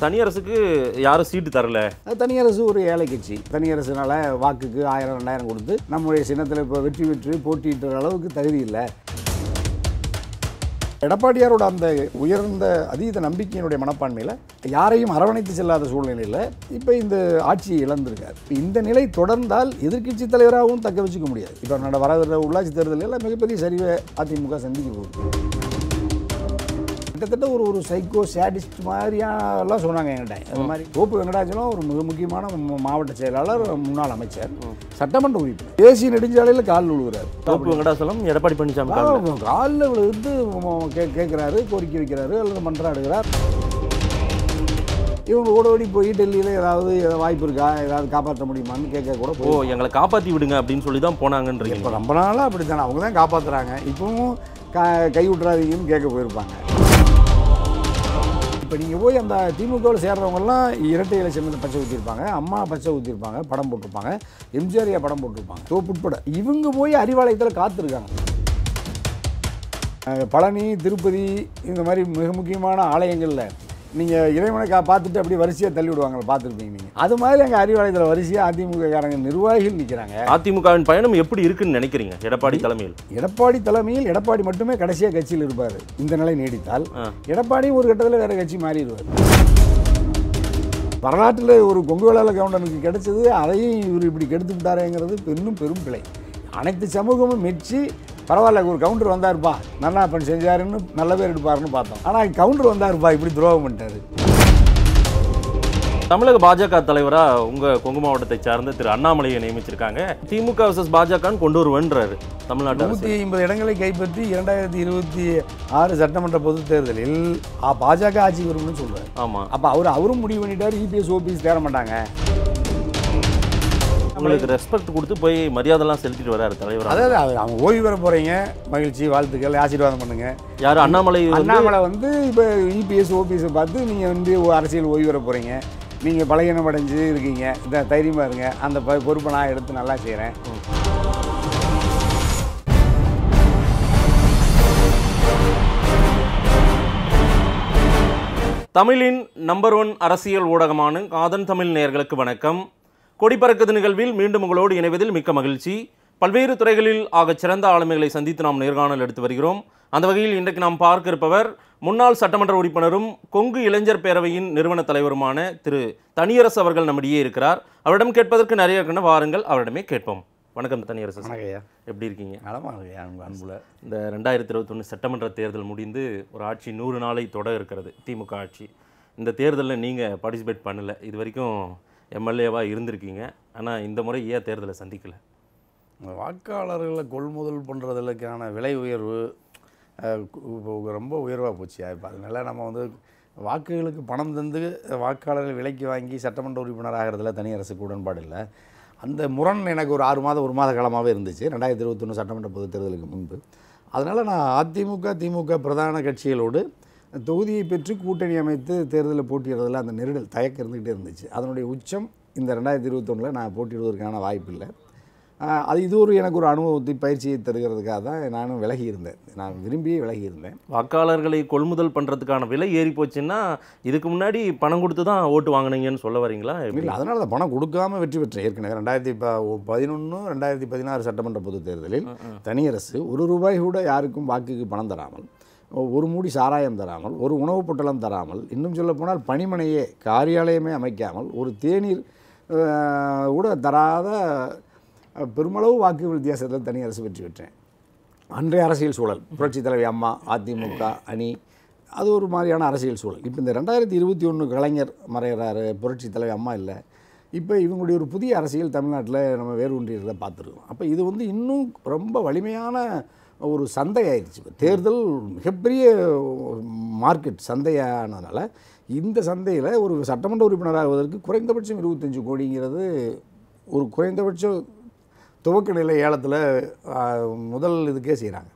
தனியரசுக்கு யாரும் சீட்டு தரல தனியரசு ஒரு ஏழை கட்சி தனியரசுனால வாக்குக்கு ஆயிரம் ரெண்டாயிரம் கொடுத்து நம்முடைய சின்னத்தில் இப்போ வெற்றி பெற்று போட்டியிட்ட அளவுக்கு தகுதி இல்லை எடப்பாடியாரோட அந்த உயர்ந்த அதீத நம்பிக்கையினுடைய மனப்பான்மையில் யாரையும் அரவணைத்து செல்லாத சூழ்நிலையில் இப்போ இந்த ஆட்சியை இழந்திருக்கார் இப்போ இந்த நிலை தொடர்ந்தால் எதிர்கட்சி தலைவராகவும் தக்க வச்சுக்க முடியாது இப்போ என்னோட வரவிருந்த உள்ளாட்சி தேர்தலில் மிகப்பெரிய சரிவை அதிமுக சந்திக்க போகுது கிட்டத்தட்ட ஒரு ஒரு சைக்கோ சேடிஸ்ட் மாதிரியாலாம் சொன்னாங்க என்கிட்ட அது மாதிரி கோப்பு வெங்கடாச்சலம் ஒரு மிக முக்கியமான மாவட்ட செயலாளர் முன்னாள் அமைச்சர் சட்டமன்ற உறுப்பினர் தேசிய நெடுஞ்சாலையில் கால் விழுகிறார் கோப்பு வெங்கடாசலம் எடப்பாடி பழனிசாமி காலில் விழுந்து கே கேட்குறாரு கோரிக்கை வைக்கிறாரு அல்லது மன்றாடுகிறார் இவங்க ஓட ஓடி போய் டெல்லியில் ஏதாவது வாய்ப்பு இருக்கா ஏதாவது காப்பாற்ற முடியுமான்னு கேட்க கூட ஓ எங்களை காப்பாற்றி விடுங்க அப்படின்னு சொல்லி தான் போனாங்கன்றீங்க இப்போ ரொம்ப நாளாக அப்படி தானே அவங்க தான் காப்பாற்றுறாங்க இப்பவும் கா கை விட்றாதீங்கன்னு கேட்க போயிருப்பாங்க இப்போ நீங்கள் போய் அந்த திமுகவில் சேர்றவங்கலாம் இரட்டை லட்சம் பச்சை ஊற்றிருப்பாங்க அம்மா பச்சை ஊற்றிருப்பாங்க படம் போட்டிருப்பாங்க எம்ஜிஆரியா படம் போட்டிருப்பாங்க உட்பட இவங்க போய் அறிவாலயத்தில் காத்திருக்காங்க பழனி திருப்பதி இந்த மாதிரி மிக முக்கியமான ஆலயங்களில் நீங்கள் இறைவனை பார்த்துட்டு அப்படியே வரிசையாக தள்ளி விடுவாங்க பார்த்துருப்பீங்க நீங்கள் அது மாதிரி எங்கள் அறிவாலயத்தில் வரிசையாக அதிமுக காரங்க நிர்வாகிகள் நிற்கிறாங்க அதிமுகவின் பயணம் எப்படி இருக்குன்னு நினைக்கிறீங்க எடப்பாடி தலைமையில் எடப்பாடி தலைமையில் எடப்பாடி மட்டுமே கடைசியாக கட்சியில் இருப்பார் இந்த நிலை நீடித்தால் எடப்பாடியும் ஒரு கட்டத்தில் வேறு கட்சி மாறிடுவார் வரலாற்றில் ஒரு கொங்கு வேளாள கவுண்டனுக்கு கிடைச்சது அதையும் இவர் இப்படி கெடுத்து விட்டாரேங்கிறது பெரும் பெரும் பிழை அனைத்து சமூகமும் மெச்சி பரவாயில்ல ஒரு கவுண்டர் வந்தாருப்பா நல்லா பண்ணி செஞ்சாருன்னு நல்ல பேர் எடுப்பாருன்னு பார்த்தோம் ஆனால் கவுண்டர் வந்தாருப்பா இப்படி துரோகம் பண்ணிட்டாரு தமிழக பாஜக தலைவராக உங்கள் கொங்கு மாவட்டத்தை சார்ந்த திரு அண்ணாமலையை நியமிச்சிருக்காங்க திமுக விசஸ் பாஜகன்னு கொண்டு வருவேன்றாரு தமிழ்நாட்டில் நூற்றி ஐம்பது இடங்களை கைப்பற்றி இரண்டாயிரத்தி இருபத்தி ஆறு சட்டமன்ற பொதுத் தேர்தலில் பாஜக ஆட்சி வரும்னு சொல்கிறார் ஆமாம் அப்போ அவர் அவரும் முடிவு பண்ணிட்டார் இபிஎஸ் ஓபிஎஸ் தேர மாட்டாங்க அவங்களுக்கு ரெஸ்பெக்ட் கொடுத்து போய் மரியாதைலாம் செலுத்திட்டு வராரு தலைவர் அதாவது அவர் அவங்க ஓய்வு பெற போகிறீங்க மகிழ்ச்சி வாழ்த்துக்கள் ஆசீர்வாதம் பண்ணுங்க யார் அண்ணாமலை அண்ணாமலை வந்து இப்போ இபிஎஸ் ஓபிஎஸ் பார்த்து நீங்கள் வந்து அரசியல் ஓய்வு பெற போகிறீங்க நீங்கள் பலகீனம் அடைஞ்சு இருக்கீங்க இந்த தைரியமாக இருங்க அந்த பொறுப்பை நான் எடுத்து நல்லா செய்கிறேன் தமிழின் நம்பர் ஒன் அரசியல் ஊடகமான காதன் தமிழ் நேர்களுக்கு வணக்கம் கொடி நிகழ்வில் மீண்டும் உங்களோடு இணைவதில் மிக்க மகிழ்ச்சி பல்வேறு துறைகளில் ஆக சிறந்த ஆளுமைகளை சந்தித்து நாம் நேர்காணல் எடுத்து வருகிறோம் அந்த வகையில் இன்றைக்கு நாம் பார்க்க இருப்பவர் முன்னாள் சட்டமன்ற உறுப்பினரும் கொங்கு இளைஞர் பேரவையின் நிறுவன தலைவருமான திரு தனியரசு அவர்கள் நம்மிடையே இருக்கிறார் அவரிடம் கேட்பதற்கு நிறைய இருக்கின்ற வாருங்கள் அவரிடமே கேட்போம் வணக்கம் தனியரசு எப்படி இருக்கீங்க அன்புல இந்த ரெண்டாயிரத்தி இருபத்தொன்று சட்டமன்ற தேர்தல் முடிந்து ஒரு ஆட்சி நூறு நாளை தொட இருக்கிறது திமுக ஆட்சி இந்த தேர்தலில் நீங்கள் பார்ட்டிசிபேட் பண்ணலை இது வரைக்கும் எம்எல்ஏவாக இருந்திருக்கீங்க ஆனால் இந்த முறை ஏன் தேர்தலை சந்திக்கலை வாக்காளர்களை கொள்முதல் பண்ணுறதுக்கான விலை உயர்வு இப்போ ரொம்ப உயர்வாக போச்சு இப்போ அதனால நம்ம வந்து வாக்குகளுக்கு பணம் தந்து வாக்காளர்கள் விலைக்கு வாங்கி சட்டமன்ற உறுப்பினர் ஆகிறதுல தனி அரசுக்கு உடன்பாடு இல்லை அந்த முரண் எனக்கு ஒரு ஆறு மாதம் ஒரு மாத காலமாகவே இருந்துச்சு ரெண்டாயிரத்தி இருபத்தொன்று சட்டமன்ற பொது தேர்தலுக்கு முன்பு அதனால் நான் அதிமுக திமுக பிரதான கட்சிகளோடு தொகுதியை பெற்று கூட்டணி அமைத்து தேர்தலில் போட்டியிடுறதில் அந்த நெருடல் தயக்கம் இருந்துக்கிட்டே இருந்துச்சு அதனுடைய உச்சம் இந்த ரெண்டாயிரத்தி இருபத்தொன்னில் நான் போட்டியிடுவதற்கான வாய்ப்பு இல்லை அது இது ஒரு எனக்கு ஒரு அனுபவத்தை பயிற்சியை தருகிறதுக்காக தான் நானும் விலகி இருந்தேன் நான் விரும்பியே விலகி இருந்தேன் வாக்காளர்களை கொள்முதல் பண்ணுறதுக்கான விலை ஏறி போச்சுன்னா இதுக்கு முன்னாடி பணம் கொடுத்து தான் ஓட்டு வாங்கினீங்கன்னு சொல்ல வரீங்களா இல்லை அதனால தான் பணம் கொடுக்காம வெற்றி பெற்றேன் ஏற்கனவே ரெண்டாயிரத்தி ப பதினொன்று ரெண்டாயிரத்தி பதினாறு சட்டமன்ற பொதுத் தேர்தலில் தனியரசு ஒரு ரூபாய் கூட யாருக்கும் வாக்குக்கு பணம் தராமல் ஒரு மூடி சாராயம் தராமல் ஒரு உணவுப் பொட்டலம் தராமல் இன்னும் சொல்லப்போனால் பணிமனையே காரியாலயமே அமைக்காமல் ஒரு தேநீர் கூட தராத பெருமளவு வாக்கு வித்தியாசத்தில் தனி அரசு வெற்றி பெற்றேன் அன்றைய அரசியல் சூழல் புரட்சித் தலைவி அம்மா அதிமுக அணி அது ஒரு மாதிரியான அரசியல் சூழல் இப்போ இந்த ரெண்டாயிரத்தி இருபத்தி ஒன்று கலைஞர் மறைகிறாரு புரட்சி தலைவி அம்மா இல்லை இப்போ இவங்களுடைய ஒரு புதிய அரசியல் தமிழ்நாட்டில் நம்ம வேறு ஒன்றியதை பார்த்துருக்கோம் அப்போ இது வந்து இன்னும் ரொம்ப வலிமையான ஒரு சந்தை ஆயிடுச்சு தேர்தல் மிகப்பெரிய மார்க்கெட் சந்தையானதுனால இந்த சந்தையில் ஒரு சட்டமன்ற உறுப்பினராகுவதற்கு குறைந்தபட்சம் இருபத்தஞ்சு கோடிங்கிறது ஒரு குறைந்தபட்ச துவக்க நிலை ஏலத்தில் முதல் இதுக்கே செய்கிறாங்க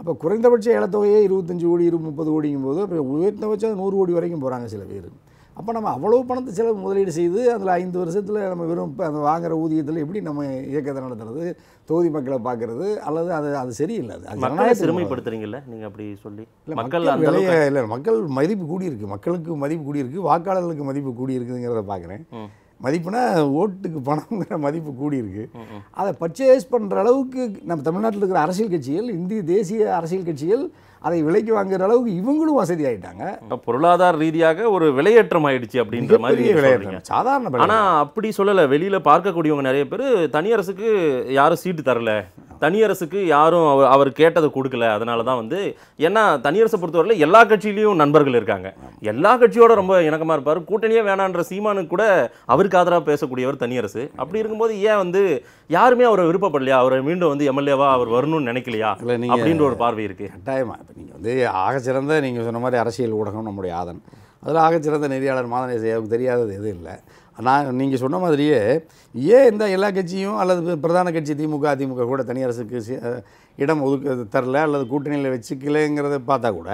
அப்போ குறைந்தபட்ச ஏலத்தொகையே இருபத்தஞ்சி கோடி இரு முப்பது கோடிங்கும் போது அப்புறம் உயர்ந்தபட்சம் நூறு கோடி வரைக்கும் போகிறாங்க சில பேர் அப்போ நம்ம அவ்வளோ பணத்தை செலவு முதலீடு செய்து அதில் ஐந்து வருஷத்தில் நம்ம வெறும் இப்போ அந்த வாங்குகிற ஊதியத்தில் எப்படி நம்ம இயக்கத்தை நடத்துறது தொகுதி மக்களை பார்க்குறது அல்லது அது அது சரியில்லை அது சிறுமைப்படுத்துறீங்கல்ல நீங்கள் அப்படி சொல்லி இல்லை மக்கள் விலைய இல்லை மக்கள் மதிப்பு கூடியிருக்கு மக்களுக்கு மதிப்பு கூடியிருக்கு வாக்காளர்களுக்கு மதிப்பு கூடியிருக்குங்கிறத பார்க்குறேன் மதிப்புனா ஓட்டுக்கு பணங்கிற மதிப்பு கூடியிருக்கு அதை பர்ச்சேஸ் பண்ணுற அளவுக்கு நம்ம தமிழ்நாட்டில் இருக்கிற அரசியல் கட்சிகள் இந்திய தேசிய அரசியல் கட்சிகள் அதை விலைக்கு வாங்குற அளவுக்கு இவங்களும் வசதி ஆயிட்டாங்க பொருளாதார ரீதியாக ஒரு விலையேற்றம் ஆயிடுச்சு அப்படின்ற மாதிரி சாதாரண ஆனா அப்படி சொல்லலை வெளியில பார்க்கக்கூடியவங்க நிறைய பேர் தனியரசுக்கு யாரும் சீட்டு தரல தனியரசுக்கு யாரும் அவர் அவர் கேட்டதை கொடுக்கல அதனால தான் வந்து ஏன்னா தனியரசை பொறுத்தவரையில் எல்லா கட்சியிலையும் நண்பர்கள் இருக்காங்க எல்லா கட்சியோட ரொம்ப இணக்கமாக இருப்பார் கூட்டணியே வேணான்ற சீமானுக்கு கூட அவருக்கு ஆதரவாக பேசக்கூடியவர் தனியரசு அப்படி இருக்கும்போது ஏன் வந்து யாருமே அவரை விருப்பப்படலையா அவரை மீண்டும் வந்து எம்எல்ஏவா அவர் வரணும்னு நினைக்கலையா அப்படின்ற ஒரு பார்வை இருக்குது கட்டாயமாக இப்போ நீங்கள் வந்து சிறந்த நீங்கள் சொன்ன மாதிரி அரசியல் ஊடகம் நம்முடைய ஆதன் அதில் சிறந்த நெறியாளர் மாதனேசையாவுக்கு தெரியாதது எதுவும் இல்லை நான் நீங்கள் சொன்ன மாதிரியே ஏன் இந்த எல்லா கட்சியும் அல்லது பிரதான கட்சி திமுக அதிமுக கூட தனியரசுக்கு இடம் ஒதுக்க தரல அல்லது கூட்டணியில் வச்சுக்கலங்கிறத பார்த்தா கூட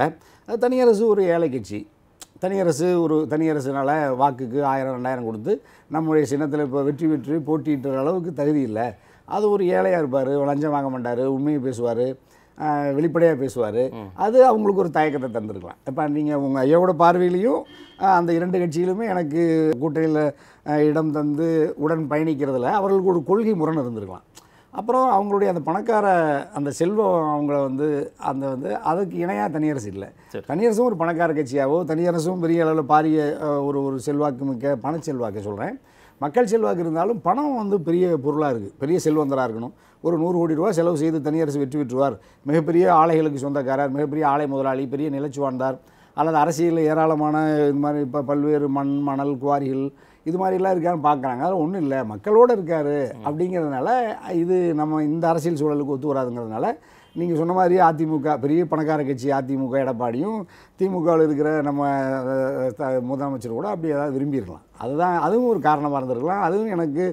அது தனியரசு ஒரு ஏழை கட்சி தனியரசு ஒரு தனியரசுனால் வாக்குக்கு ஆயிரம் ரெண்டாயிரம் கொடுத்து நம்முடைய சின்னத்தில் இப்போ வெற்றி பெற்று போட்டியிட்ட அளவுக்கு தகுதி இல்லை அது ஒரு ஏழையாக இருப்பார் லஞ்சம் வாங்க மாட்டார் உண்மையை பேசுவார் வெளிப்படையாக பேசுவார் அது அவங்களுக்கு ஒரு தயக்கத்தை தந்திருக்கலாம் இப்போ நீங்கள் உங்கள் ஐயாவோட பார்வையிலையும் அந்த இரண்டு கட்சியிலுமே எனக்கு கூட்டணியில் இடம் தந்து உடன் பயணிக்கிறதுல அவர்களுக்கு ஒரு கொள்கை முரண் இருந்திருக்கலாம் அப்புறம் அவங்களுடைய அந்த பணக்கார அந்த செல்வம் அவங்கள வந்து அந்த வந்து அதுக்கு இணையாக தனியரசு இல்லை தனியரசும் ஒரு பணக்கார கட்சியாகவோ தனியரசும் பெரிய அளவில் பாரிய ஒரு ஒரு செல்வாக்கு மிக்க பண செல்வாக்கு சொல்கிறேன் மக்கள் செல்வாக்கு இருந்தாலும் பணம் வந்து பெரிய பொருளாக இருக்குது பெரிய செல்வந்தராக இருக்கணும் ஒரு நூறு கோடி ரூபா செலவு செய்து தனியரசு வெற்றி பெற்றுவார் மிகப்பெரிய ஆலைகளுக்கு சொந்தக்காரர் மிகப்பெரிய ஆலை முதலாளி பெரிய நிலச்சி வாழ்ந்தார் அல்லது அரசியலில் ஏராளமான இது மாதிரி இப்போ பல்வேறு மண் மணல் குவாரிகள் இது மாதிரிலாம் இருக்கான்னு பார்க்குறாங்க அதில் ஒன்றும் இல்லை மக்களோடு இருக்கார் அப்படிங்கிறதுனால இது நம்ம இந்த அரசியல் சூழலுக்கு ஒத்து வராதுங்கிறதுனால நீங்கள் சொன்ன மாதிரி அதிமுக பெரிய பணக்கார கட்சி அதிமுக எடப்பாடியும் திமுகவில் இருக்கிற நம்ம முதலமைச்சர் கூட அப்படி ஏதாவது விரும்பியிருக்கலாம் அதுதான் அதுவும் ஒரு காரணமாக இருந்திருக்கலாம் அதுவும் எனக்கு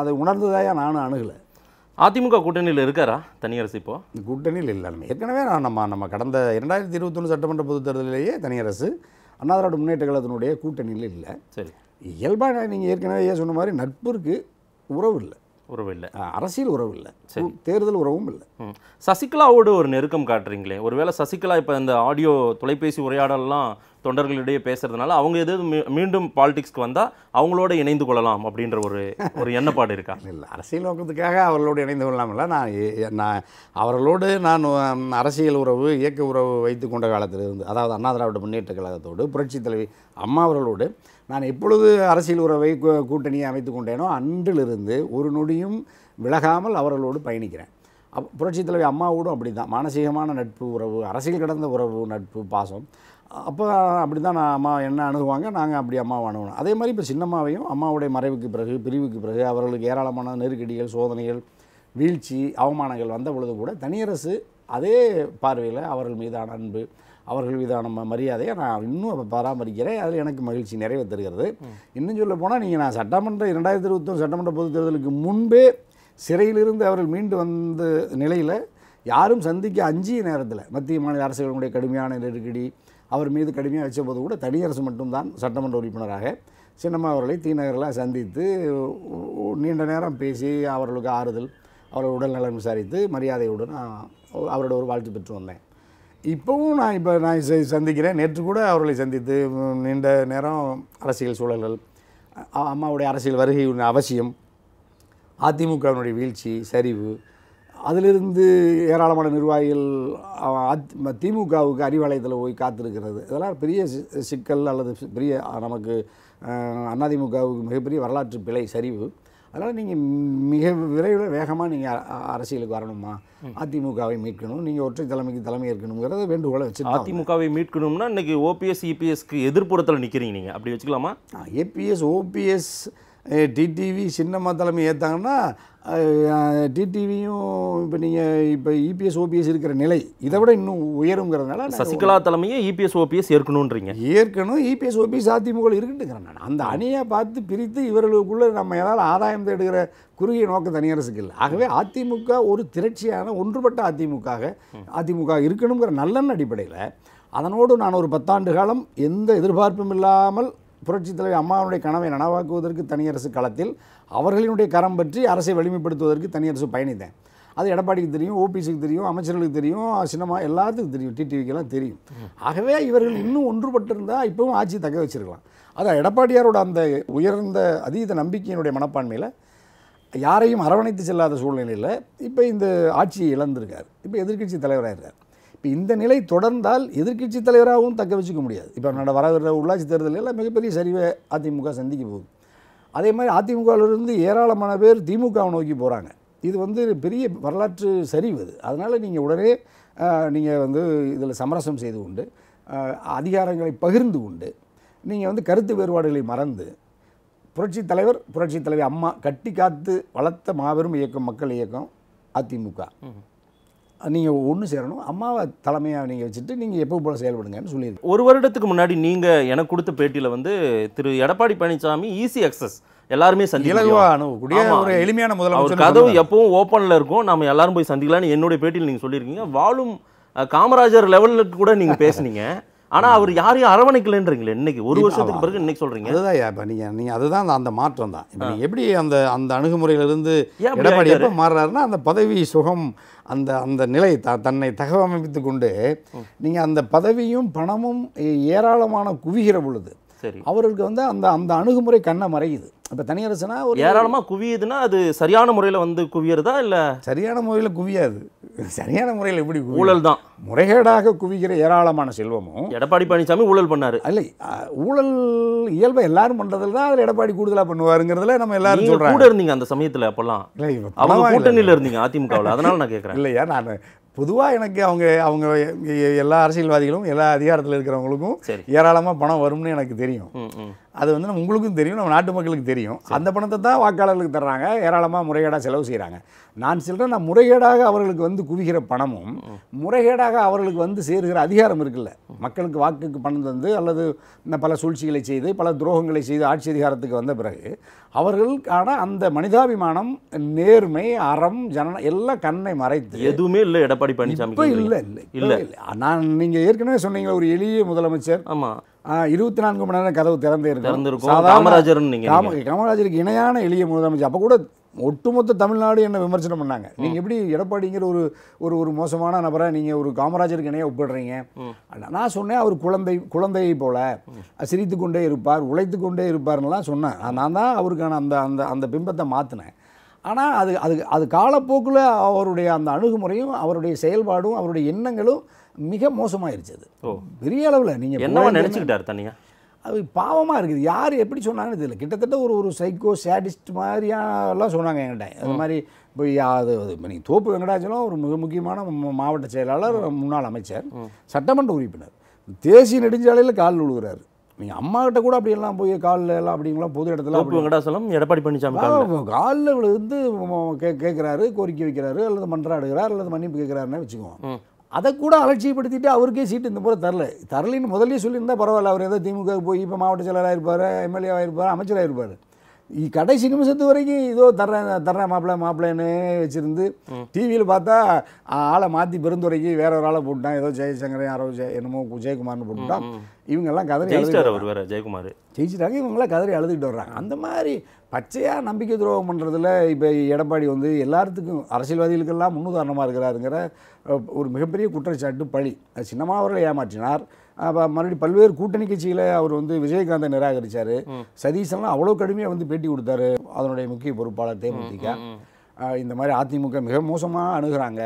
அதை உணர்ந்ததாக நானும் அணுகலை அதிமுக கூட்டணியில் இருக்காரா தனியரசு இப்போ கூட்டணியில் இல்லை நம்ம ஏற்கனவே நான் நம்ம நம்ம கடந்த இரண்டாயிரத்தி இருபத்தொன்று சட்டமன்ற பொதுத் தேர்தலிலேயே தனியரசு அண்ணா திராவிட முன்னேற்ற கழகத்தினுடைய கூட்டணியில் இல்லை சரி இயல்பாக நீங்கள் ஏற்கனவே ஏன் சொன்ன மாதிரி நட்புக்கு உறவு இல்லை உறவு இல்லை அரசியல் உறவு இல்லை சரி தேர்தல் உறவும் இல்லை சசிகலாவோடு ஒரு நெருக்கம் காட்டுறீங்களே ஒருவேளை சசிகலா இப்போ இந்த ஆடியோ தொலைபேசி உரையாடலாம் தொண்டர்களிடையே பேசுறதுனால அவங்க எது மீண்டும் பாலிடிக்ஸ்க்கு வந்தால் அவங்களோட இணைந்து கொள்ளலாம் அப்படின்ற ஒரு ஒரு எண்ணப்பாடு இருக்கா இல்லை அரசியல் நோக்கத்துக்காக அவர்களோடு இணைந்து கொள்ளலாம்ல நான் நான் அவர்களோடு நான் அரசியல் உறவு இயக்க உறவு வைத்து கொண்ட காலத்தில் இருந்து அதாவது அண்ணா திராவிட முன்னேற்ற கழகத்தோடு புரட்சி தலைவி அம்மா அவர்களோடு நான் எப்பொழுது அரசியல் உறவை கூட்டணியை அமைத்து கொண்டேனோ அன்றிலிருந்து ஒரு நொடியும் விலகாமல் அவர்களோடு பயணிக்கிறேன் அப் புரட்சித் தலைவி அம்மாவோடும் அப்படி தான் மானசீகமான நட்பு உறவு அரசியல் கடந்த உறவு நட்பு பாசம் அப்போ அப்படி தான் நான் அம்மா என்ன அணுகுவாங்க நாங்கள் அப்படி அம்மாவை அணுகணும் அதே மாதிரி இப்போ சின்னம்மாவையும் அம்மாவுடைய மறைவுக்கு பிறகு பிரிவுக்கு பிறகு அவர்களுக்கு ஏராளமான நெருக்கடிகள் சோதனைகள் வீழ்ச்சி அவமானங்கள் வந்த பொழுது கூட தனியரசு அதே பார்வையில் அவர்கள் மீதான அன்பு அவர்கள் மீதான மரியாதையை நான் இன்னும் பராமரிக்கிறேன் அதில் எனக்கு மகிழ்ச்சி நிறைவே தருகிறது இன்னும் சொல்ல போனால் நீங்கள் நான் சட்டமன்ற இரண்டாயிரத்தி இருபத்தொன்று சட்டமன்ற பொதுத் தேர்தலுக்கு முன்பே சிறையிலிருந்து அவர்கள் மீண்டு வந்த நிலையில் யாரும் சந்திக்க அஞ்சிய நேரத்தில் மத்திய மாநில அரசுகளுடைய கடுமையான நெருக்கடி அவர் மீது கடுமையாக வச்சபோது கூட தனியரசு மட்டும்தான் சட்டமன்ற உறுப்பினராக சின்னம்மா அவர்களை தீநகரில் சந்தித்து நீண்ட நேரம் பேசி அவர்களுக்கு ஆறுதல் அவர்கள் உடல்நலம் விசாரித்து மரியாதையுடன் நான் அவரோட ஒரு வாழ்த்து பெற்று வந்தேன் இப்போவும் நான் இப்போ நான் சந்திக்கிறேன் நேற்று கூட அவர்களை சந்தித்து நீண்ட நேரம் அரசியல் சூழல்கள் அம்மாவுடைய அரசியல் வருகையுடைய அவசியம் அதிமுகவினுடைய வீழ்ச்சி சரிவு அதிலிருந்து ஏராளமான நிர்வாகிகள் திமுகவுக்கு அறிவாலயத்தில் போய் காத்திருக்கிறது இதெல்லாம் பெரிய சிக்கல் அல்லது பெரிய நமக்கு அதிமுகவுக்கு மிகப்பெரிய வரலாற்று பிழை சரிவு அதனால் நீங்கள் மிக விரைவில் வேகமாக நீங்கள் அரசியலுக்கு வரணுமா அதிமுகவை மீட்கணும் நீங்கள் ஒற்றை தலைமைக்கு தலைமை இருக்கணுங்கிறத வேண்டுகோளை வச்சு அதிமுகவை மீட்கணும்னா இன்றைக்கி ஓபிஎஸ் இபிஎஸ்க்கு எதிர்ப்புறத்தில் நிற்கிறீங்க நீங்கள் அப்படி வச்சுக்கலாமா ஏபிஎஸ் ஓபிஎஸ் டிடிவி சின்னம்மா தலைமை ஏற்றாங்கன்னா டிடிவியும் இப்போ நீங்கள் இப்போ இபிஎஸ் e ஓபிஎஸ் இருக்கிற நிலை இதை விட இன்னும் உயருங்கிறதுனால சசிகலா தலைமையை இபிஎஸ் e ஓபிஎஸ் ஏற்கணுன்றீங்க ஏற்கனவே இபிஎஸ் ஓபிஎஸ் e அதிமுக இருக்குட்டுங்கிறேன் நான் அந்த அணியை பார்த்து பிரித்து இவர்களுக்குள்ளே நம்ம ஏதாவது ஆதாயம் தேடுகிற குறுகிய நோக்கம் தனியரசுக்கு இல்லை ஆகவே அதிமுக ஒரு திரட்சியான ஒன்றுபட்ட அதிமுக அதிமுக இருக்கணுங்கிற நல்லெண்ண அடிப்படையில் அதனோடு நான் ஒரு பத்தாண்டு காலம் எந்த எதிர்பார்ப்பும் இல்லாமல் புரட்சித் தலைவர் அம்மாவுடைய கனவை நனவாக்குவதற்கு தனியரசு களத்தில் அவர்களினுடைய கரம் பற்றி அரசை வலிமைப்படுத்துவதற்கு தனியரசு பயணித்தேன் அது எடப்பாடிக்கு தெரியும் ஓபிசிக்கு தெரியும் அமைச்சர்களுக்கு தெரியும் சினிமா எல்லாத்துக்கும் தெரியும் டிடிவிக்கெல்லாம் தெரியும் ஆகவே இவர்கள் இன்னும் ஒன்றுபட்டிருந்தால் இப்போவும் ஆட்சி தக்க வச்சுருக்கலாம் அதான் எடப்பாடியாரோட அந்த உயர்ந்த அதீத நம்பிக்கையினுடைய மனப்பான்மையில் யாரையும் அரவணைத்து செல்லாத சூழ்நிலையில் இப்போ இந்த ஆட்சியை இழந்திருக்கார் இப்போ எதிர்கட்சி தலைவராக இருக்கார் இப்போ இந்த நிலை தொடர்ந்தால் எதிர்கட்சி தலைவராகவும் தக்க வச்சுக்க முடியாது இப்போ நட வரவிருக்கிற உள்ளாட்சி தேர்தலில் மிகப்பெரிய சரிவை அதிமுக சந்திக்க போகுது அதே மாதிரி அதிமுகவிலிருந்து ஏராளமான பேர் திமுகவை நோக்கி போகிறாங்க இது வந்து பெரிய வரலாற்று சரிவு அது அதனால் நீங்கள் உடனே நீங்கள் வந்து இதில் சமரசம் செய்து கொண்டு அதிகாரங்களை பகிர்ந்து கொண்டு நீங்கள் வந்து கருத்து வேறுபாடுகளை மறந்து புரட்சி தலைவர் புரட்சி தலைவர் அம்மா கட்டி காத்து வளர்த்த மாபெரும் இயக்கம் மக்கள் இயக்கம் அதிமுக நீங்கள் ஒன்று சேரணும் அம்மாவை தலைமையாக நீங்கள் வச்சுட்டு நீங்கள் எப்போ போல் செயல்படுங்கன்னு சொல்லியிருக்கு ஒரு வருடத்துக்கு முன்னாடி நீங்கள் எனக்கு கொடுத்த பேட்டியில் வந்து திரு எடப்பாடி பழனிசாமி ஈஸி அக்சஸ் எல்லாருமே சந்திக்கலாம் ஒரு எளிமையான முதலமைச்சர் கதவு எப்பவும் ஓப்பனில் இருக்கும் நம்ம எல்லாரும் போய் சந்திக்கலாம்னு என்னுடைய பேட்டியில் நீங்கள் சொல்லியிருக்கீங்க வாழும் காமராஜர் லெவலுக்கு கூட நீங்கள் பேசுனீங்க ஆனால் அவர் யாரையும் அரவணைக்கலைன்றீங்களே இன்னைக்கு ஒரு வருஷத்துக்கு பிறகு இன்னைக்கு சொல்கிறீங்க அதுதான் இப்போ நீங்கள் நீங்கள் அதுதான் அந்த மாற்றம் தான் இப்போ எப்படி அந்த அந்த அணுகுமுறையிலிருந்து எடப்பாடி எப்போ மாறுறாருன்னா அந்த பதவி சுகம் அந்த அந்த நிலை த தன்னை தகவமைப்பித்து கொண்டு நீங்கள் அந்த பதவியும் பணமும் ஏராளமான குவிகிற பொழுது சரி அவர்களுக்கு வந்து அந்த அந்த அணுகுமுறை கண்ணை மறையுது இப்போ தனியரசுனா ஒரு ஏராளமாக குவியுதுன்னா அது சரியான முறையில் வந்து குவியறதா இல்லை சரியான முறையில் குவியாது சரியான முறையில் எப்படி ஊழல் தான் முறைகேடாக குவிக்கிற ஏராளமான செல்வமும் எடப்பாடி பழனிசாமி ஊழல் பண்ணார் இல்லை ஊழல் இயல்பாக எல்லாரும் பண்ணுறதுல தான் அதில் எடப்பாடி கூடுதலாக பண்ணுவாருங்கிறதுல நம்ம எல்லாரும் சொல்கிறோம் கூட இருந்தீங்க அந்த சமயத்தில் அப்போல்லாம் இல்லை அவங்க கூட்டணியில் இருந்தீங்க அதிமுகவில் அதனால் நான் கேட்குறேன் இல்லையா நான் பொதுவாக எனக்கு அவங்க அவங்க எல்லா அரசியல்வாதிகளும் எல்லா அதிகாரத்தில் இருக்கிறவங்களுக்கும் ஏராளமாக பணம் வரும்னு எனக்கு தெரியும் அது வந்து நம்ம உங்களுக்கும் தெரியும் நம்ம நாட்டு மக்களுக்கு தெரியும் அந்த பணத்தை தான் வாக்காளர்களுக்கு தர்றாங்க ஏராளமாக முறைகேடாக செலவு செய்கிறாங்க நான் சொல்கிறேன் நான் முறைகேடாக அவர்களுக்கு வந்து குவிகிற பணமும் முறைகேடாக அவர்களுக்கு வந்து சேருகிற அதிகாரம் இருக்குல்ல மக்களுக்கு வாக்குக்கு பணம் தந்து அல்லது இந்த பல சூழ்ச்சிகளை செய்து பல துரோகங்களை செய்து ஆட்சி அதிகாரத்துக்கு வந்த பிறகு அவர்களுக்கான அந்த மனிதாபிமானம் நேர்மை அறம் ஜன எல்லாம் கண்ணை மறைத்து எதுவுமே இல்லை எடப்பாடி பழனிசாமி இல்லை இல்லை இல்லை நான் நீங்கள் ஏற்கனவே சொன்னீங்க ஒரு எளிய முதலமைச்சர் ஆமாம் இருபத்தி நான்கு மணி நேரம் கதவு திறந்தே இருக்கும் காமராஜருக்கு இணையான எளிய முதலமைச்சர் அப்போ கூட ஒட்டுமொத்த தமிழ்நாடு என்ன விமர்சனம் பண்ணாங்க நீங்கள் எப்படி எடப்பாடிங்கிற ஒரு ஒரு ஒரு மோசமான நபரை நீங்கள் ஒரு காமராஜருக்கு இணைய ஒப்பிடுறீங்க நான் சொன்னேன் அவர் குழந்தை குழந்தையை போல சிரித்து கொண்டே இருப்பார் உழைத்து கொண்டே இருப்பார்லாம் சொன்னேன் நான் தான் அவருக்கான அந்த அந்த அந்த பிம்பத்தை மாத்தினேன் ஆனால் அது அது அது காலப்போக்கில் அவருடைய அந்த அணுகுமுறையும் அவருடைய செயல்பாடும் அவருடைய எண்ணங்களும் மிக மோசமாயிருச்சு அது பெரிய அளவில் நீங்கள் என்ன நினச்சிக்கிட்டாரு தனியாக அது பாவமாக இருக்குது யார் எப்படி சொன்னாங்கன்னு தெரியல கிட்டத்தட்ட ஒரு ஒரு சைக்கோ சேடிஸ்ட் மாதிரியாலாம் சொன்னாங்க என்கிட்ட அது மாதிரி இப்போ அது இப்போ நீங்கள் தோப்பு வெங்கடாச்சலம் ஒரு மிக முக்கியமான மாவட்ட செயலாளர் முன்னாள் அமைச்சர் சட்டமன்ற உறுப்பினர் தேசிய நெடுஞ்சாலையில் கால் விழுகிறாரு நீங்கள் அம்மாக்கிட்ட கூட அப்படியெல்லாம் போய் காலில் எல்லாம் அப்படிங்களாம் பொது இடத்துல வெங்கடாசலம் எடப்பாடி பழனிசாமி காலில் விழுந்து கே கேட்குறாரு கோரிக்கை வைக்கிறாரு அல்லது மன்றாடுகிறார் அல்லது மன்னிப்பு கேட்குறாருன்னு வச்சுக்குவோம் அதை கூட அலட்சியப்படுத்திட்டு அவருக்கே சீட்டு இந்த முறை தரல தரலின்னு முதல்ல சொல்லியிருந்தால் பரவாயில்ல அவர் ஏதோ திமுக போய் இப்போ மாவட்ட செயலராக இருப்பார் எம்எல்ஏவாக இருப்பார் அமைச்சராக இருப்பார் கடைசி நிமிஷத்து வரைக்கும் ஏதோ தர்றேன் தர்றேன் மாப்பிள்ளை மாப்பிள்ளைன்னு வச்சுருந்து டிவியில் பார்த்தா ஆளை மாற்றி பெருந்துரைக்கு வேற ஒரு ஆளை போட்டான் ஏதோ ஜெயசங்கரன் யாரோ ஜெய என்னமோ ஜெயக்குமார்னு போட்டுட்டான் இவங்கெல்லாம் கதறி அவர் ஜெயக்குமார் ஜெயிச்சிட்டாங்க இவங்கெல்லாம் கதறி அழுதுகிட்டு வர்றாங்க அந்த மாதிரி பச்சையாக நம்பிக்கை துரோகம் பண்ணுறதுல இப்போ எடப்பாடி வந்து எல்லாத்துக்கும் அரசியல்வாதிகளுக்கெல்லாம் முன்னுதாரணமாக இருக்கிறாருங்கிற ஒரு மிகப்பெரிய குற்றச்சாட்டு பழி சின்னமாக அவர்களை ஏமாற்றினார் மறுபடியும் பல்வேறு கூட்டணி கட்சிகளை அவர் வந்து விஜயகாந்தை நிராகரித்தார் சதீசன்லாம் அவ்வளோ கடுமையாக வந்து பேட்டி கொடுத்தாரு அதனுடைய முக்கிய பொறுப்பாளர் தேமுதிக இந்த மாதிரி அதிமுக மிக மோசமாக அணுகிறாங்க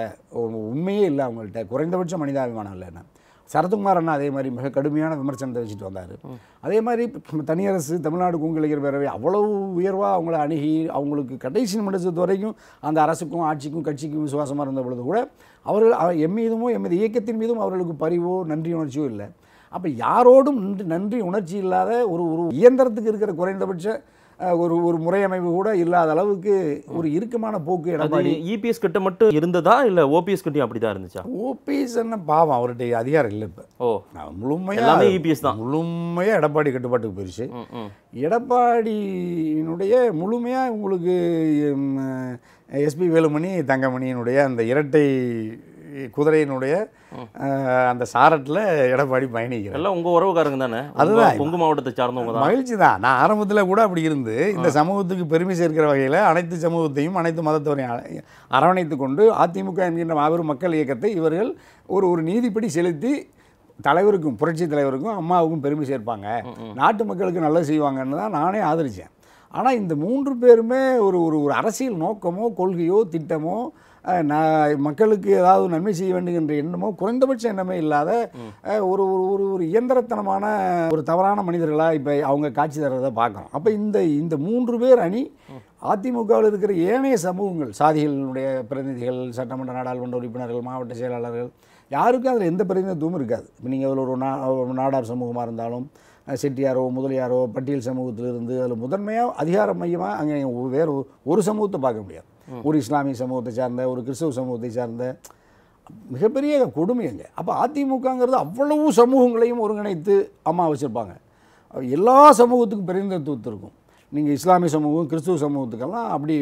உண்மையே இல்லை அவங்கள்ட்ட குறைந்தபட்சம் மனிதாபிமானம் இல்லைன்னு சரத்குமார் அண்ணா அதே மாதிரி மிக கடுமையான விமர்சனத்தை வச்சுட்டு வந்தார் அதே மாதிரி தனியரசு தமிழ்நாடு கூங்கலைஞர் பேரவை அவ்வளவு உயர்வாக அவங்கள அணுகி அவங்களுக்கு கடைசி நிமிடத்து வரைக்கும் அந்த அரசுக்கும் ஆட்சிக்கும் கட்சிக்கும் விசுவாசமாக இருந்த பொழுது கூட அவர்கள் எம் மீதுமோ எம்மது இயக்கத்தின் மீதும் அவர்களுக்கு பரிவோ நன்றி உணர்ச்சியோ இல்லை அப்போ யாரோடும் நன்றி நன்றி உணர்ச்சி இல்லாத ஒரு ஒரு இயந்திரத்துக்கு இருக்கிற குறைந்தபட்ச ஒரு ஒரு முறையமைப்பு கூட இல்லாத அளவுக்கு ஒரு இறுக்கமான போக்கு எடப்பாடி இபிஎஸ் e கிட்ட மட்டும் இருந்ததா இல்லை ஓபிஎஸ் கிட்டயும் அப்படி தான் இருந்துச்சா ஓபிஎஸ் என்ன பாவம் அவருடைய அதிகாரம் இல்லை இப்போ ஓ முழுமையாக இபிஎஸ் e தான் முழுமையாக எடப்பாடி கட்டுப்பாட்டுக்கு போயிருச்சு எடப்பாடியினுடைய முழுமையாக உங்களுக்கு எஸ்பி வேலுமணி தங்கமணியினுடைய அந்த இரட்டை குதிரையினுடைய அந்த சாரட்டில் எடப்பாடி பயணிக்கிறார் எல்லாம் உங்கள் உறவுக்காரங்க தானே அதுதான் கொங்கு மாவட்டத்தை சார்ந்தவங்க தான் மகிழ்ச்சி தான் நான் ஆரம்பத்தில் கூட அப்படி இருந்து இந்த சமூகத்துக்கு பெருமை சேர்க்கிற வகையில் அனைத்து சமூகத்தையும் அனைத்து மதத்தவரையும் அரவணைத்து கொண்டு அதிமுக என்கின்ற மாபெரும் மக்கள் இயக்கத்தை இவர்கள் ஒரு ஒரு நீதிப்படி செலுத்தி தலைவருக்கும் புரட்சி தலைவருக்கும் அம்மாவுக்கும் பெருமை சேர்ப்பாங்க நாட்டு மக்களுக்கு நல்லது செய்வாங்கன்னு தான் நானே ஆதரித்தேன் ஆனால் இந்த மூன்று பேருமே ஒரு ஒரு அரசியல் நோக்கமோ கொள்கையோ திட்டமோ நான் மக்களுக்கு ஏதாவது நன்மை செய்ய என்ற எண்ணமோ குறைந்தபட்ச எண்ணமே இல்லாத ஒரு ஒரு ஒரு இயந்திரத்தனமான ஒரு தவறான மனிதர்களாக இப்போ அவங்க காட்சி தர்றதை பார்க்குறோம் அப்போ இந்த இந்த மூன்று பேர் அணி அதிமுகவில் இருக்கிற ஏனைய சமூகங்கள் சாதிகளினுடைய பிரதிநிதிகள் சட்டமன்ற நாடாளுமன்ற உறுப்பினர்கள் மாவட்ட செயலாளர்கள் யாருக்கும் அதில் எந்த பிரதிநிதித்துவமும் இருக்காது இப்போ நீங்கள் அதில் ஒரு நா நாடார் சமூகமாக இருந்தாலும் செட்டியாரோ முதலியாரோ பட்டியல் சமூகத்திலிருந்து அதில் முதன்மையாக அதிகார மையமாக அங்கே வேறு ஒரு சமூகத்தை பார்க்க முடியாது ஒரு இஸ்லாமிய சமூகத்தை சார்ந்த ஒரு கிறிஸ்தவ சமூகத்தை சார்ந்த மிகப்பெரிய கொடுமைங்க அப்போ அதிமுகங்கிறது அவ்வளவு சமூகங்களையும் ஒருங்கிணைத்து அம்மா வச்சுருப்பாங்க எல்லா சமூகத்துக்கும் இருக்கும் நீங்கள் இஸ்லாமிய சமூகம் கிறிஸ்துவ சமூகத்துக்கெல்லாம் அப்படி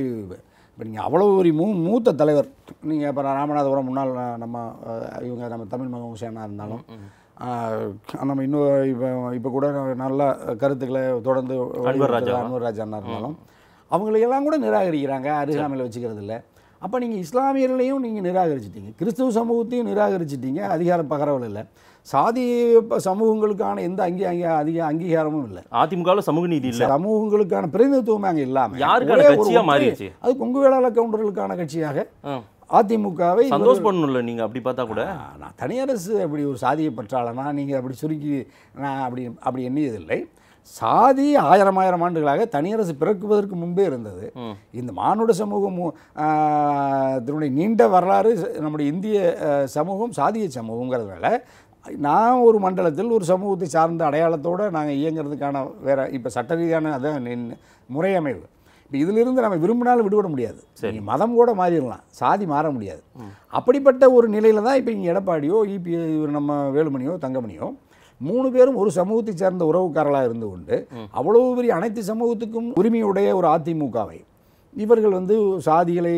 இப்போ நீங்கள் அவ்வளோ ஒரு மூ மூத்த தலைவர் நீங்கள் இப்போ ராமநாதபுரம் முன்னால் நம்ம இவங்க நம்ம தமிழ் மகன் சேனாக இருந்தாலும் நம்ம இன்னும் இப்போ இப்போ கூட நல்ல கருத்துக்களை தொடர்ந்து ராஜா அன்வர் ராஜா இருந்தாலும் அவங்களையெல்லாம் கூட நிராகரிக்கிறாங்க அருகாமையில் வச்சுக்கிறது இல்லை அப்போ நீங்கள் இஸ்லாமியர்களையும் நீங்கள் நிராகரிச்சிட்டீங்க கிறிஸ்துவ சமூகத்தையும் நிராகரிச்சிட்டீங்க அதிகாரம் பகரவல் இல்லை சாதி சமூகங்களுக்கான எந்த அங்கே அங்கே அதிக அங்கீகாரமும் இல்லை அதிமுக சமூக நீதி இல்லை சமூகங்களுக்கான பிரதிநிதித்துவம் அங்கே இல்லாமல் யாருக்கான கட்சியாக மாறிடுச்சு அது கொங்கு வேளாள கவுண்டர்களுக்கான கட்சியாக அதிமுகவை சந்தோஷ் பண்ணணும்ல நீங்கள் அப்படி பார்த்தா கூட நான் தனியரசு அப்படி ஒரு சாதியை பற்றாலன்னா நீங்கள் அப்படி சுருக்கி நான் அப்படி அப்படி எண்ணியதில்லை சாதி ஆயிரம் ஆயிரம் ஆண்டுகளாக தனியரசு பிறக்குவதற்கு முன்பே இருந்தது இந்த மானுட சமூகம் இதனுடைய நீண்ட வரலாறு நம்முடைய இந்திய சமூகம் சாதிய சமூகங்கிறதுனால நான் ஒரு மண்டலத்தில் ஒரு சமூகத்தை சார்ந்த அடையாளத்தோடு நாங்கள் இயங்கிறதுக்கான வேறு இப்போ சட்ட ரீதியான அதான் முறையமைவு இப்போ இதிலிருந்து நம்ம விரும்பினாலும் விடுபட முடியாது சரி மதம் கூட மாறிடலாம் சாதி மாற முடியாது அப்படிப்பட்ட ஒரு நிலையில் தான் இப்போ இங்கே எடப்பாடியோ இபி நம்ம வேலுமணியோ தங்கமணியோ மூணு பேரும் ஒரு சமூகத்தை சேர்ந்த உறவுக்காரர்களாக இருந்து கொண்டு அவ்வளவு பெரிய அனைத்து சமூகத்துக்கும் உரிமையுடைய ஒரு அதிமுகவை இவர்கள் வந்து சாதிகளை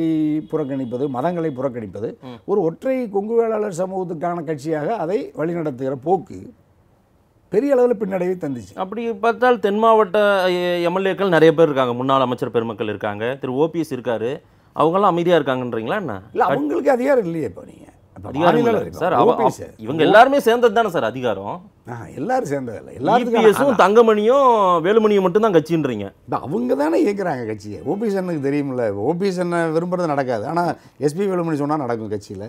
புறக்கணிப்பது மதங்களை புறக்கணிப்பது ஒரு ஒற்றை கொங்கு வேளாளர் சமூகத்துக்கான கட்சியாக அதை வழிநடத்துகிற போக்கு பெரிய அளவில் பின்னடைவை தந்துச்சு அப்படி பார்த்தால் தென் மாவட்ட எம்எல்ஏக்கள் நிறைய பேர் இருக்காங்க முன்னாள் அமைச்சர் பெருமக்கள் இருக்காங்க திரு ஓபிஎஸ் இருக்காரு அவங்களாம் அமைதியாக இருக்காங்கன்றீங்களா என்ன இல்லை அவங்களுக்கு அதிகாரம் இல்லையே இப்போ நீங்கள் இவங்க எல்லாருமே சேர்ந்தது தானே சார் அதிகாரம் எல்லாரும் சேர்ந்ததில்ல எல்லாருக்கும் தங்கமணியும் வேலுமணியும் மட்டும்தான் கட்சின்றீங்க அவங்க தானே இயக்குறாங்க கட்சியை ஓபிஎஸ் அண்ணனுக்கு தெரியுமில்ல ஓபிஎஸ் அண்ணன் விரும்புறது நடக்காது ஆனால் எஸ்பி வேலுமணி சொன்னால் நடக்கும் கட்சியில்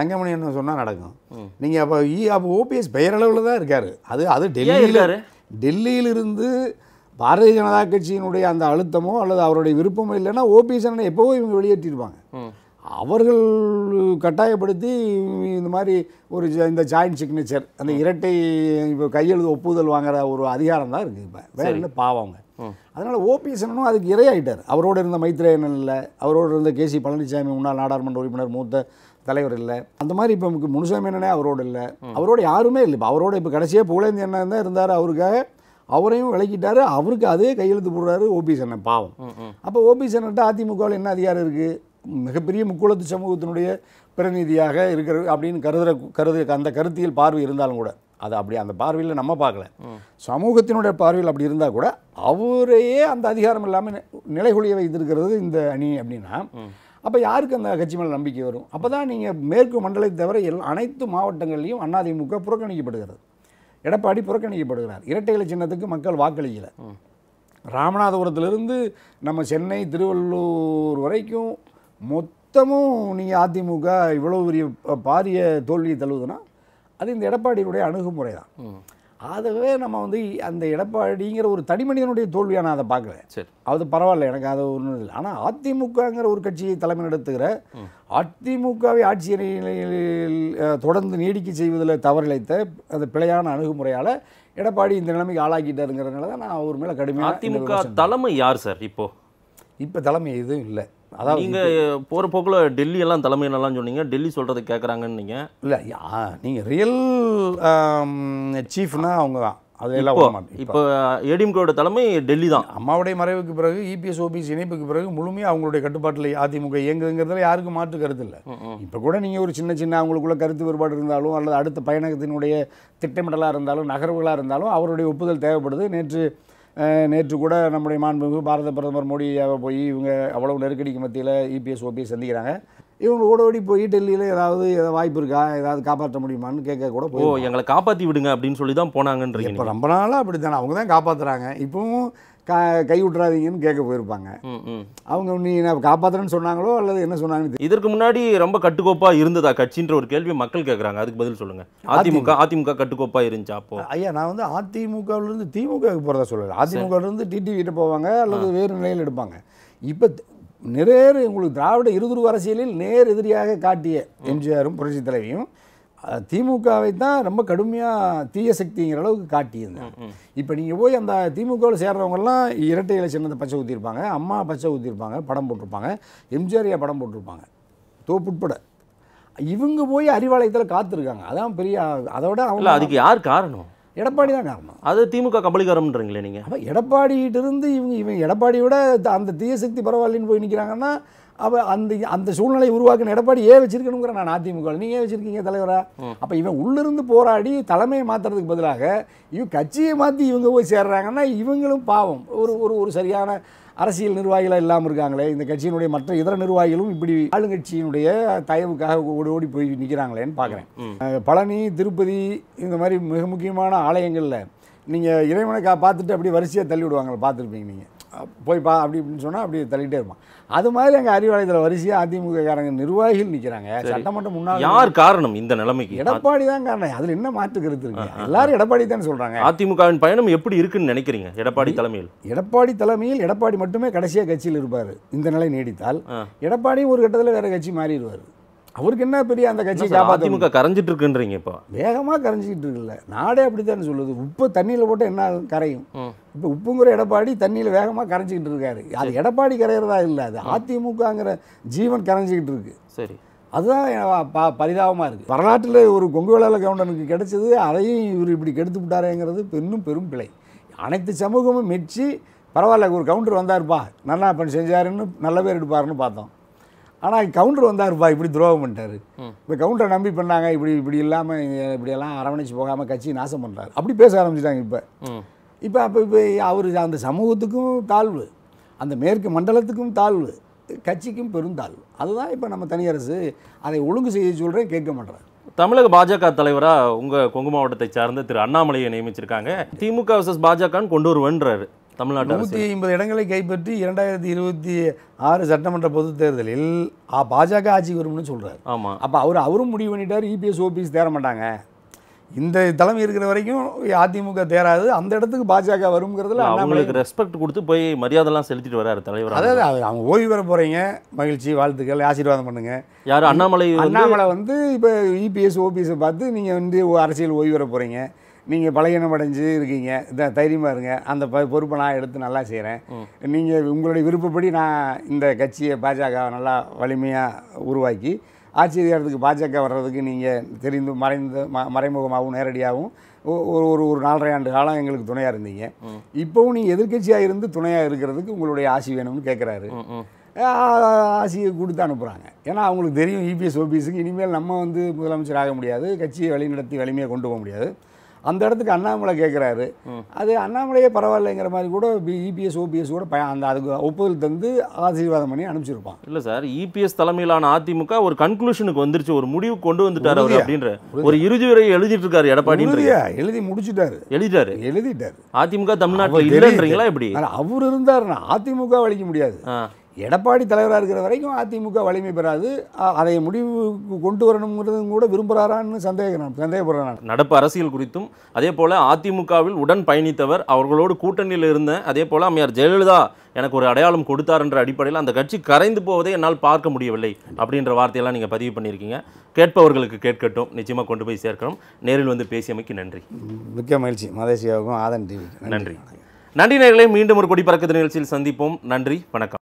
தங்கமணி அண்ணன் சொன்னால் நடக்கும் நீங்கள் அப்போ இ அப்போ ஓபிஎஸ் பெயரளவில் தான் இருக்காரு அது அது டெல்லியில் டெல்லியிலிருந்து பாரதிய ஜனதா கட்சியினுடைய அந்த அழுத்தமோ அல்லது அவருடைய விருப்பமோ இல்லைன்னா ஓபிஎஸ் அண்ணனை எப்போவோ இவங்க வெளியேற்றிருப்பாங்க அவர்கள் கட்டாயப்படுத்தி இந்த மாதிரி ஒரு இந்த ஜாயிண்ட் சிக்னேச்சர் அந்த இரட்டை இப்போ கையெழுத்து ஒப்புதல் வாங்குற ஒரு அதிகாரம் தான் இருக்குது இப்போ வேற இல்லை பாவங்க அதனால் ஓபிஎஸ் என்னனும் அதுக்கு இரையாயிட்டார் அவரோடு இருந்த மைத்ரேயன் இல்லை அவரோடு இருந்த கே சி பழனிசாமி முன்னாள் நாடாளுமன்ற உறுப்பினர் மூத்த தலைவர் இல்லை அந்த மாதிரி இப்போ நமக்கு முனுசாமி என்னனே அவரோடு இல்லை அவரோடு யாருமே இல்லை இப்போ அவரோட இப்போ கடைசியாக புகழேந்தி என்ன தான் இருந்தார் அவருக்காக அவரையும் விளக்கிட்டாரு அவருக்கு அதே கையெழுத்து போடுறாரு ஓபிஎஸ் என்ன பாவம் அப்போ ஓபிஎஸ் என்னட்ட அதிமுகவில் என்ன அதிகாரம் இருக்குது மிகப்பெரிய முக்குளத்து சமூகத்தினுடைய பிரதிநிதியாக இருக்கிற அப்படின்னு கருதுற கருது அந்த கருத்தியல் பார்வை இருந்தாலும் கூட அது அப்படி அந்த பார்வையில் நம்ம பார்க்கல சமூகத்தினுடைய பார்வையில் அப்படி இருந்தால் கூட அவரையே அந்த அதிகாரம் இல்லாமல் நிலைகுலிய வைத்திருக்கிறது இந்த அணி அப்படின்னா அப்போ யாருக்கு அந்த கட்சி மேலே நம்பிக்கை வரும் அப்போ தான் நீங்கள் மேற்கு மண்டலத்தை தவிர எல் அனைத்து மாவட்டங்கள்லையும் அதிமுக புறக்கணிக்கப்படுகிறது எடப்பாடி புறக்கணிக்கப்படுகிறார் இரட்டை இலை சின்னத்துக்கு மக்கள் வாக்களிக்கலை ராமநாதபுரத்திலிருந்து நம்ம சென்னை திருவள்ளூர் வரைக்கும் மொத்தமும் நீ அதிமுக இவ்வளோ பெரிய பாரிய தோல்வியை தழுவுதுன்னா அது இந்த எடப்பாடியினுடைய அணுகுமுறை தான் ஆகவே நம்ம வந்து அந்த எடப்பாடிங்கிற ஒரு தனிமனிதனுடைய தோல்வியாக நான் அதை பார்க்குறேன் சரி அது பரவாயில்ல எனக்கு அது ஒன்றும் இல்லை ஆனால் அதிமுகங்கிற ஒரு கட்சியை தலைமை நடத்துகிற அதிமுகவை ஆட்சி நிலையில் தொடர்ந்து நீடிக்க செய்வதில் தவறிழைத்த அந்த பிழையான அணுகுமுறையால் எடப்பாடி இந்த நிலைமைக்கு ஆளாக்கிட்டாருங்கிறதுனால தான் நான் ஒரு மேலே கடுமையாக அதிமுக தலைமை யார் சார் இப்போது இப்போ தலைமை எதுவும் இல்லை அதாவது நீங்கள் போகிற போக்கில் டெல்லி எல்லாம் தலைமை சொன்னீங்க டெல்லி சொல்கிறத கேட்குறாங்கன்னு நீங்கள் இல்லை யா நீங்கள் ரியல் சீஃப்னா அவங்க தான் அதெல்லாம் இப்போ ஏடிஎம்கேவோட தலைமை டெல்லி தான் அம்மாவுடைய மறைவுக்கு பிறகு இபிஎஸ் ஓபிஎஸ் இணைப்புக்கு பிறகு முழுமையாக அவங்களுடைய கட்டுப்பாட்டில் அதிமுக இயங்குதுங்கிறதுல யாருக்கும் மாற்று கருத்து இல்லை இப்போ கூட நீங்கள் ஒரு சின்ன சின்ன அவங்களுக்குள்ள கருத்து வேறுபாடு இருந்தாலும் அல்லது அடுத்த பயணத்தினுடைய திட்டமிடலாக இருந்தாலும் நகர்வுகளாக இருந்தாலும் அவருடைய ஒப்புதல் தேவைப்படுது நேற்று நேற்று கூட நம்முடைய மாண்புமிகு பாரத பிரதமர் மோடியாக போய் இவங்க அவ்வளோ நெருக்கடிக்கு மத்தியில் இபிஎஸ் e ஓபிஎஸ் சந்திக்கிறாங்க இவங்க ஓடோடி போய் டெல்லியில் ஏதாவது ஏதாவது வாய்ப்பு இருக்கா ஏதாவது காப்பாற்ற முடியுமான்னு கேட்க கூட போய் எங்களை காப்பாற்றி விடுங்க அப்படின்னு சொல்லி தான் போனாங்கன்ற இப்போ ரொம்ப நாளாக அப்படி தானே அவங்க தான் காப்பாற்றுறாங்க இப்போவும் கா கை கேட்க போயிருப்பாங்க அவங்க நீ காப்பாற்றுறேன்னு சொன்னாங்களோ அல்லது என்ன சொன்னாங்கன்னு இதற்கு முன்னாடி ரொம்ப கட்டுக்கோப்பாக இருந்ததா கட்சின்ற ஒரு கேள்வி மக்கள் கேட்குறாங்க அதுக்கு பதில் சொல்லுங்கள் அதிமுக அதிமுக கட்டுக்கோப்பாக இருந்துச்சா அப்போ ஐயா நான் வந்து அதிமுகவிலேருந்து திமுகவுக்கு போகிறதா இருந்து அதிமுகவிலேருந்து டிடிவிட்டு போவாங்க அல்லது வேறு நிலையில் எடுப்பாங்க இப்போ நிறைய உங்களுக்கு திராவிட இருதுருவ அரசியலில் நேர் எதிரியாக காட்டிய எம்ஜிஆரும் புரட்சி தலைவியும் திமுகவை தான் ரொம்ப கடுமையாக தீய சக்திங்கிற அளவுக்கு காட்டியிருந்தேன் இப்போ நீங்கள் போய் அந்த திமுகவில் சேர்றவங்கெல்லாம் இரட்டை இலை சின்னத்தை பச்சை ஊற்றிருப்பாங்க அம்மா பச்சை ஊற்றிருப்பாங்க படம் போட்டிருப்பாங்க எம்ஜிஆரியா படம் போட்டிருப்பாங்க தோப்புட்பட இவங்க போய் அறிவாலயத்தில் காத்திருக்காங்க அதான் பெரிய அதோட அவங்க அதுக்கு யார் காரணம் எடப்பாடி தான் காரணம் அது திமுக கபலிகாரம்ன்றீங்களே நீங்கள் அப்போ எடப்பாடிகிட்டிருந்து இவங்க இவங்க எடப்பாடியோட அந்த தீயசக்தி பரவாயில்லன்னு போய் நிற்கிறாங்கன்னா அப்போ அந்த அந்த சூழ்நிலை உருவாக்கின எடப்பாடி ஏன் வச்சிருக்கணுங்கிற நான் அதிமுக நீங்கள் ஏன் வச்சிருக்கீங்க தலைவரா அப்போ இவன் உள்ளிருந்து போராடி தலைமையை மாற்றுறதுக்கு பதிலாக இவன் கட்சியை மாற்றி இவங்க போய் சேர்றாங்கன்னா இவங்களும் பாவம் ஒரு ஒரு ஒரு சரியான அரசியல் நிர்வாகிகளாக இல்லாமல் இருக்காங்களே இந்த கட்சியினுடைய மற்ற இதர நிர்வாகிகளும் இப்படி ஆளுங்கட்சியினுடைய தயவுக்காக ஓடி ஓடி போய் நிற்கிறாங்களேன்னு பார்க்குறேன் பழனி திருப்பதி இந்த மாதிரி மிக முக்கியமான ஆலயங்களில் நீங்கள் இறைவனை பார்த்துட்டு அப்படியே வரிசையாக தள்ளி பார்த்துருப்பீங்க நீங்கள் போய் பா அப்படி அப்படின்னு சொன்னால் அப்படி தள்ளிகிட்டே இருப்பான் அது மாதிரி எங்கள் அறிவாலயத்தில் வரிசையாக அதிமுக காரங்க நிர்வாகிகள் நிற்கிறாங்க சட்டமன்ற முன்னாள் யார் காரணம் இந்த நிலைமைக்கு எடப்பாடி தான் காரணம் அதில் என்ன மாற்று கருத்து இருக்கு எல்லாரும் எடப்பாடி தான் சொல்கிறாங்க அதிமுகவின் பயணம் எப்படி இருக்குன்னு நினைக்கிறீங்க எடப்பாடி தலைமையில் எடப்பாடி தலைமையில் எடப்பாடி மட்டுமே கடைசியாக கட்சியில் இருப்பார் இந்த நிலை நீடித்தால் எடப்பாடி ஒரு கட்டத்தில் வேறு கட்சி மாறிடுவார் அவருக்கு என்ன பெரிய அந்த கட்சி அதிமுக கரைஞ்சிட்டு இருக்குன்றீங்க இப்போ வேகமாக கரைஞ்சிக்கிட்டு இருக்குல்ல நாடே அப்படித்தானே சொல்லுது உப்பு தண்ணியில் போட்டு என்ன கரையும் இப்போ உப்புங்கிற எடப்பாடி தண்ணியில் வேகமாக கரைஞ்சிக்கிட்டு இருக்காரு அது எடப்பாடி கரையிறதா இல்லை அது அதிமுகங்கிற ஜீவன் கரைஞ்சிக்கிட்டு இருக்கு சரி அதுதான் பா பரிதாபமாக இருக்குது வரலாற்றில் ஒரு கொங்கு வேளாள கவுண்டனுக்கு கிடைச்சது அதையும் இவர் இப்படி கெடுத்து விட்டாரேங்கிறது இன்னும் பெரும் பிழை அனைத்து சமூகமும் மெச்சி பரவாயில்ல ஒரு கவுண்டர் வந்தார்ப்பா நல்லா பண்ணி செஞ்சாருன்னு நல்ல பேர் எடுப்பாருன்னு பார்த்தோம் ஆனால் கவுண்டர் வந்தார்ப்பா இப்படி துரோகம் பண்ணிட்டாரு இப்போ கவுண்டரை நம்பி பண்ணாங்க இப்படி இப்படி இல்லாமல் இப்படியெல்லாம் அரவணைச்சு போகாமல் கட்சி நாசம் பண்ணுறாரு அப்படி பேச ஆரம்பிச்சிட்டாங்க இப்போ இப்போ அப்போ இப்போ அவர் அந்த சமூகத்துக்கும் தாழ்வு அந்த மேற்கு மண்டலத்துக்கும் தாழ்வு கட்சிக்கும் பெருந்தாழ்வு அதுதான் இப்போ நம்ம தனியரசு அதை ஒழுங்கு செய்ய சொல்கிறேன் கேட்க மாட்டேறாரு தமிழக பாஜக தலைவராக உங்கள் கொங்கு மாவட்டத்தை சார்ந்த திரு அண்ணாமலையை நியமிச்சிருக்காங்க திமுக வர்சஸ் பாஜகன்னு கொண்டு வருவேன்றாரு தமிழ்நாட்டில் நூற்றி ஐம்பது இடங்களை கைப்பற்றி இரண்டாயிரத்தி இருபத்தி ஆறு சட்டமன்ற பொது தேர்தலில் பாஜக ஆட்சிக்கு வரும்னு சொல்கிறார் ஆமாம் அப்போ அவர் அவரும் முடிவு பண்ணிட்டார் இபிஎஸ் ஓபிஎஸ் தேர மாட்டாங்க இந்த தலைமை இருக்கிற வரைக்கும் அதிமுக தேராது அந்த இடத்துக்கு பாஜக வருங்கிறதுல அவங்களுக்கு ரெஸ்பெக்ட் கொடுத்து போய் மரியாதைலாம் செலுத்திட்டு வராரு தலைவர் அதாவது அவங்க ஓய்வு பெற போகிறீங்க மகிழ்ச்சி வாழ்த்துக்கள் ஆசீர்வாதம் பண்ணுங்க யார் அண்ணாமலை அண்ணாமலை வந்து இப்போ இபிஎஸ் ஓபிஎஸ் பார்த்து நீங்கள் வந்து அரசியல் ஓய்வு பெற போகிறீங்க நீங்கள் பலகீனம் அடைஞ்சு இருக்கீங்க இந்த தைரியமாக இருங்க அந்த ப பொறுப்பை நான் எடுத்து நல்லா செய்கிறேன் நீங்கள் உங்களுடைய விருப்பப்படி நான் இந்த கட்சியை பாஜக நல்லா வலிமையாக உருவாக்கி ஆட்சி அதிகாரத்துக்கு பாஜக வர்றதுக்கு நீங்கள் தெரிந்து மறைந்து ம மறைமுகமாகவும் நேரடியாகவும் ஒரு ஒரு ஒரு நாலரை ஆண்டு காலம் எங்களுக்கு துணையாக இருந்தீங்க இப்போவும் நீங்கள் எதிர்கட்சியாக இருந்து துணையாக இருக்கிறதுக்கு உங்களுடைய ஆசி வேணும்னு கேட்குறாரு ஆசையை கொடுத்து அனுப்புகிறாங்க ஏன்னா அவங்களுக்கு தெரியும் இபிஎஸ் ஓபிஎஸ்க்கு இனிமேல் நம்ம வந்து முதலமைச்சர் ஆக முடியாது கட்சியை வழிநடத்தி வலிமையாக கொண்டு போக முடியாது அந்த இடத்துக்கு அண்ணாமலை கேட்குறாரு அது அண்ணாமலையே பரவாயில்லைங்கிற மாதிரி கூட இபிஎஸ் ஓபிஎஸ் e கூட பய அந்த அதுக்கு ஒப்புதல் தந்து ஆசீர்வாதம் பண்ணி அனுப்பிச்சிருப்பான் இல்லை சார் இபிஎஸ் e தலைமையிலான அதிமுக ஒரு கன்க்ளூஷனுக்கு வந்துருச்சு ஒரு முடிவு கொண்டு வந்துட்டார் அவர் அப்படின்ற ஒரு இறுதி வரை எழுதிட்டு இருக்காரு எடப்பாடி எழுதி முடிச்சுட்டாரு எழுதிட்டாரு எழுதிட்டாரு அதிமுக தமிழ்நாட்டில் இல்லைன்றீங்களா எப்படி அவர் இருந்தாருன்னா அதிமுக அழிக்க முடியாது எடப்பாடி தலைவராக இருக்கிற வரைக்கும் அதிமுக வலிமை பெறாது அதை முடிவுக்கு கொண்டு வரணுங்கிறது கூட விரும்புகிறாரான்னு சந்தேகம் சந்தேகப்படுறேன் நடப்பு அரசியல் குறித்தும் அதே போல் அதிமுகவில் உடன் பயணித்தவர் அவர்களோடு கூட்டணியில் இருந்த அதே போல் அம்மையார் ஜெயலலிதா எனக்கு ஒரு அடையாளம் கொடுத்தார் என்ற அடிப்படையில் அந்த கட்சி கரைந்து போவதை என்னால் பார்க்க முடியவில்லை அப்படின்ற வார்த்தையெல்லாம் நீங்கள் பதிவு பண்ணியிருக்கீங்க கேட்பவர்களுக்கு கேட்கட்டும் நிச்சயமாக கொண்டு போய் சேர்க்கணும் நேரில் வந்து பேசியமைக்கு நன்றி மிக்க மகிழ்ச்சி மதேசியாவுக்கும் ஆதன் டிவி நன்றி நன்றி நேர்களை மீண்டும் ஒரு கொடி பறக்குது நிகழ்ச்சியில் சந்திப்போம் நன்றி வணக்கம்